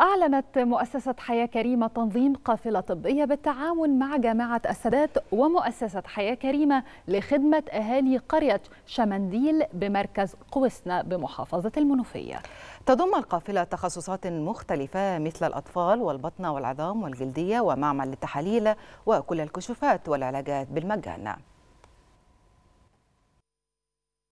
أعلنت مؤسسة حياة كريمة تنظيم قافلة طبية بالتعاون مع جامعة السادات ومؤسسة حياة كريمة لخدمة أهالي قرية شمنديل بمركز قوسنا بمحافظة المنوفية. تضم القافلة تخصصات مختلفة مثل الأطفال والبطنة والعظام والجلدية ومعمل للتحاليل وكل الكشوفات والعلاجات بالمجان.